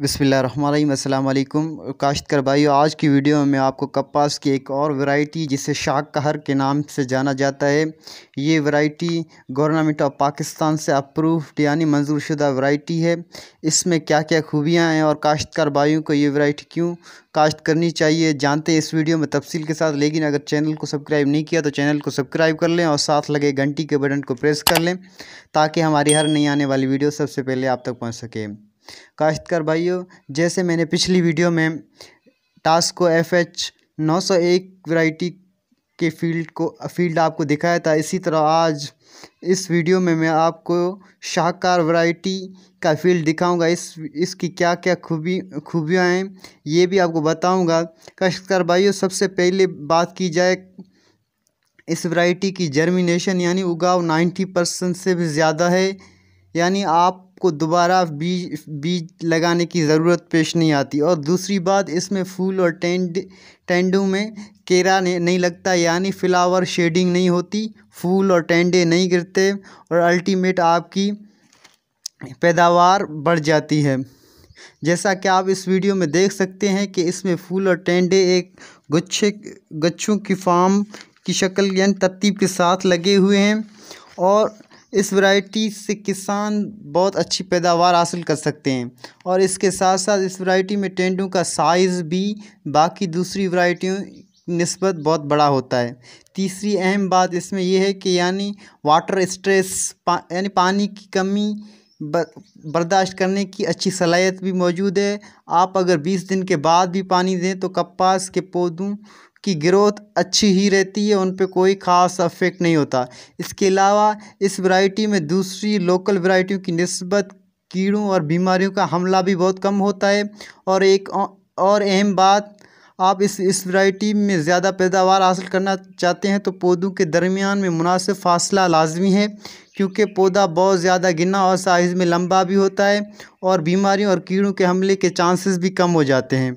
बसमीम अल्लाम काश्तकर भाई आज की वीडियो में मैं आपको कपास की एक और वैरायटी जिसे शाक कहर के नाम से जाना जाता है ये वैरायटी गवर्नमेंट ऑफ पाकिस्तान से अप्रूव्ड यानी मंजूर शुदा वैरायटी है इसमें क्या क्या खूबियां हैं और काश्तकार भाइयों को ये वैरायटी क्यों काश्त करनी चाहिए जानते हैं इस वीडियो में तफसील के साथ लेकिन अगर चैनल को सब्सक्राइब नहीं किया तो चैनल को सब्सक्राइब कर लें और साथ लगे घंटी के बटन को प्रेस कर लें ताकि हमारी हर नई आने वाली वीडियो सबसे पहले आप तक पहुँच सके काश्तकार भाइयों जैसे मैंने पिछली वीडियो में टास्को एफ एच नौ सौ एक वैरायटी के फील्ड को फील्ड आपको दिखाया था इसी तरह आज इस वीडियो में मैं आपको शाहकार वैरायटी का फील्ड दिखाऊंगा इस इसकी क्या क्या खूबी खूबियाँ हैं ये भी आपको बताऊंगा काश्तकार भाइयों सबसे पहले बात की जाए इस वैरायटी की जर्मिनेशन यानी उगाव नाइन्टी परसेंट से भी ज़्यादा है यानी आप आपको दोबारा बीज बीज लगाने की ज़रूरत पेश नहीं आती और दूसरी बात इसमें फूल और टेंड टेंडों में केरा नहीं लगता यानी फ्लावर शेडिंग नहीं होती फूल और टेंडे नहीं गिरते और अल्टीमेट आपकी पैदावार बढ़ जाती है जैसा कि आप इस वीडियो में देख सकते हैं कि इसमें फूल और टेंडे एक गुच्छे गच्छों की फार्म की शक्ल यानी तरतीब के साथ लगे हुए हैं और इस वैरायटी से किसान बहुत अच्छी पैदावार हासिल कर सकते हैं और इसके साथ साथ इस वैरायटी में टेंडों का साइज़ भी बाकी दूसरी वैरायटियों नस्बत बहुत बड़ा होता है तीसरी अहम बात इसमें यह है कि यानी वाटर स्ट्रेस पा, यानी पानी की कमी बर्दाश्त करने की अच्छी सलाहियत भी मौजूद है आप अगर 20 दिन के बाद भी पानी दें तो कपास के पौधों की ग्रोथ अच्छी ही रहती है उन पर कोई ख़ास अफेक्ट नहीं होता इसके अलावा इस वैरायटी में दूसरी लोकल वैरायटियों की नस्बत कीड़ों और बीमारियों का हमला भी बहुत कम होता है और एक और अहम बात आप इस इस वैरायटी में ज़्यादा पैदावार हासिल करना चाहते हैं तो पौधों के दरमियान में मुनासिब फासला लाजमी है क्योंकि पौधा बहुत ज़्यादा गिना और साइज़ में लंबा भी होता है और बीमारियों और कीड़ों के हमले के चांसेस भी कम हो जाते हैं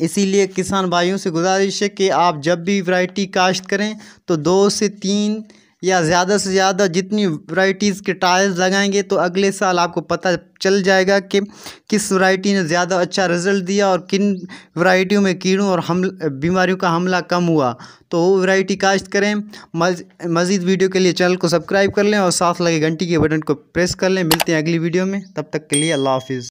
इसीलिए किसान भाइयों से गुजारिश है कि आप जब भी वैरायटी काश्त करें तो दो से तीन या ज़्यादा से ज़्यादा जितनी वैरायटीज़ के टायर्स लगाएंगे तो अगले साल आपको पता चल जाएगा कि किस वैरायटी ने ज़्यादा अच्छा रिजल्ट दिया और किन वैरायटियों में कीड़ों और हम बीमारियों का हमला कम हुआ तो वो वैरायटी काश्त करें मज़ीद वीडियो के लिए चैनल को सब्सक्राइब कर लें और साथ लगे घंटी के बटन को प्रेस कर लें मिलते हैं अगली वीडियो में तब तक के लिए अल्लाह हाफिज़